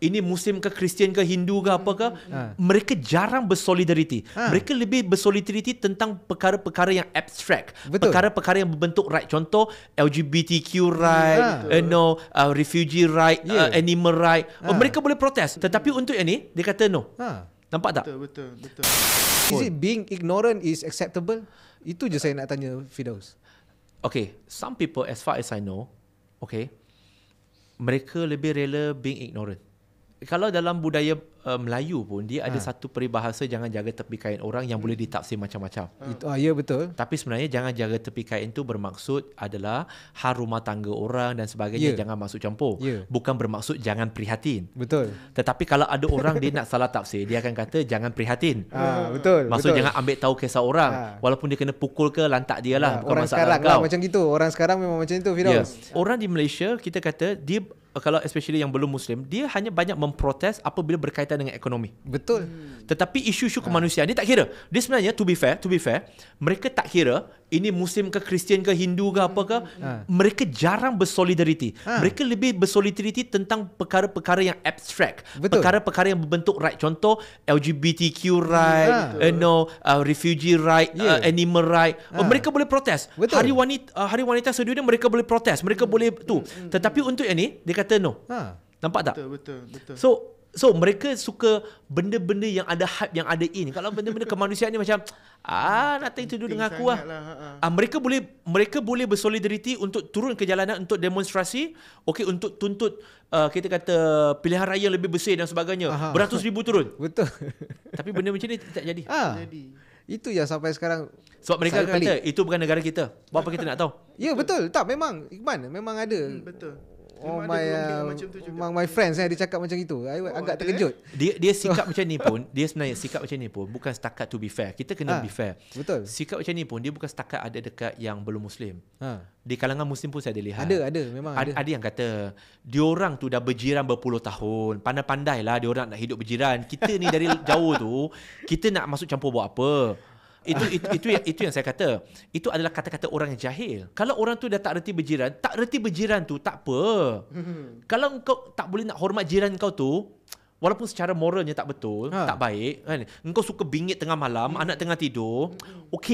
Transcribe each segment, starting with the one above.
ini Muslim ke Kristian ke Hindu ke apa ke, hmm. ha. mereka jarang bersolidariti. Ha. Mereka lebih bersolidariti tentang perkara-perkara yang abstrak, perkara-perkara yang berbentuk right. Contoh LGBTQ right, ha. uh, no uh, refugee right, yeah. uh, animal right. Oh, ha. Uh, mereka boleh protes. Tetapi untuk ini, dia kata no. Ha. Nampak tak? Betul, betul, betul. Is it being ignorant is acceptable? Itu je saya nak tanya Fidaus. Okay, some people as far as I know, okay, mereka lebih rela being ignorant kalau dalam budaya uh, Melayu pun dia ha. ada ah. satu peribahasa jangan jaga tepi kain orang yang hmm. boleh ditafsir macam-macam. Ah. Itu ha. betul. Tapi sebenarnya jangan jaga tepi kain tu bermaksud adalah hal rumah tangga orang dan sebagainya yeah. jangan masuk campur. Yeah. Bukan bermaksud jangan prihatin. Betul. Tetapi kalau ada orang dia nak salah tafsir dia akan kata jangan prihatin. Ha, betul. Maksud betul. jangan ambil tahu kisah orang ha. walaupun dia kena pukul ke lantak dia lah ha. orang sekarang Lah, macam gitu. Orang sekarang memang macam itu Firoz. Yeah. Orang di Malaysia kita kata dia Uh, kalau especially yang belum muslim dia hanya banyak memprotes apabila berkaitan dengan ekonomi betul hmm. tetapi isu-isu ah. kemanusiaan dia tak kira dia sebenarnya to be fair to be fair mereka tak kira ini muslim ke kristian ke hindu ke apa ke hmm. hmm. mereka jarang bersolidariti hmm. mereka lebih bersolidariti tentang perkara-perkara yang abstrak perkara-perkara yang berbentuk right contoh lgbtq right hmm. uh, no uh, refugee right yeah. uh, animal right hmm. uh, mereka boleh protes hari wanita uh, hari wanita sedunia mereka boleh protes mereka hmm. boleh tu hmm. tetapi untuk ini dia kata kata no. Ha. Nampak tak? Betul, betul, betul. So So mereka suka benda-benda yang ada hype yang ada in. Kalau benda-benda kemanusiaan ni macam ah nothing to dulu dengan aku ah. lah. Ha, ha. ah. mereka boleh mereka boleh bersolidariti untuk turun ke jalanan untuk demonstrasi, okey untuk tuntut uh, kita kata pilihan raya yang lebih bersih dan sebagainya. Aha. Beratus ribu turun. Betul. Tapi benda macam ni tak jadi. Ha. Jadi. Itu yang sampai sekarang sebab mereka kata pelik. itu bukan negara kita. apa kita nak tahu? Ya betul. Tak memang Iqbal, memang ada. Hmm, betul. Oh my, my kan uh, macam tu juga. My, friends eh dia cakap macam itu. I oh, agak eh? terkejut. Dia dia sikap macam ni pun, dia sebenarnya sikap macam ni pun bukan setakat to be fair. Kita kena ha, be fair. Betul. Sikap macam ni pun dia bukan setakat ada dekat yang belum muslim. Ha. Di kalangan muslim pun saya ada lihat. Ada ada memang ada. Ada yang kata dia orang tu dah berjiran berpuluh tahun. Pandai-pandailah orang nak hidup berjiran. Kita ni dari jauh tu, kita nak masuk campur buat apa? itu, itu, itu, itu, itu yang saya kata. Itu adalah kata-kata orang yang jahil. Kalau orang tu dah tak reti berjiran, tak reti berjiran tu tak apa. Hmm. Kalau kau tak boleh nak hormat jiran kau tu, walaupun secara moralnya tak betul, ha. tak baik, kan? kau suka bingit tengah malam, hmm. anak tengah tidur,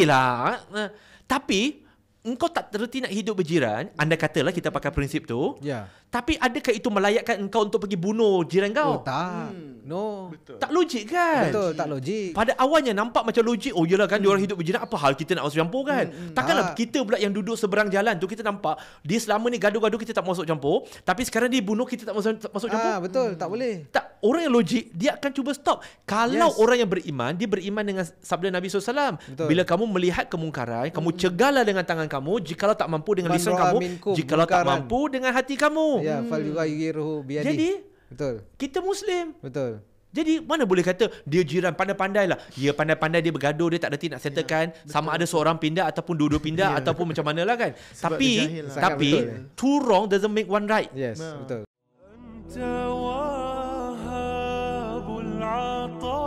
lah. Ha. Tapi, Engkau tak terhenti nak hidup berjiran Anda katalah kita pakai prinsip tu Ya yeah. Tapi adakah itu melayakkan engkau Untuk pergi bunuh jiran kau? Oh tak hmm. No. Betul. Tak logik kan? Betul, tak logik. Pada awalnya nampak macam logik. Oh yalah kan, hmm. orang hidup berjinak apa hal kita nak masuk campur kan? Hmm, Takkanlah ha. kita pula yang duduk seberang jalan tu kita nampak dia selama ni gaduh-gaduh kita tak masuk campur, tapi sekarang dia bunuh kita tak masuk tak masuk campur. Ah, betul, hmm. tak boleh. Tak orang yang logik dia akan cuba stop. Kalau yes. orang yang beriman, dia beriman dengan sabda Nabi SAW betul. Bila kamu melihat kemungkaran, kamu hmm. cegahlah dengan tangan kamu, jikalau tak mampu dengan lisan kamu, jikalau tak mampu dengan hati kamu. Ya, hmm. Jadi, Betul. Kita Muslim. Betul. Jadi mana boleh kata dia jiran pandai-pandai lah. Dia ya, pandai-pandai dia bergaduh, dia tak ada tindak settlekan. Yeah, sama ada seorang pindah ataupun dua-dua pindah yeah. ataupun macam mana lah kan. Sebab tapi, lah. tapi, two wrong doesn't make one right. Yes, yeah. betul.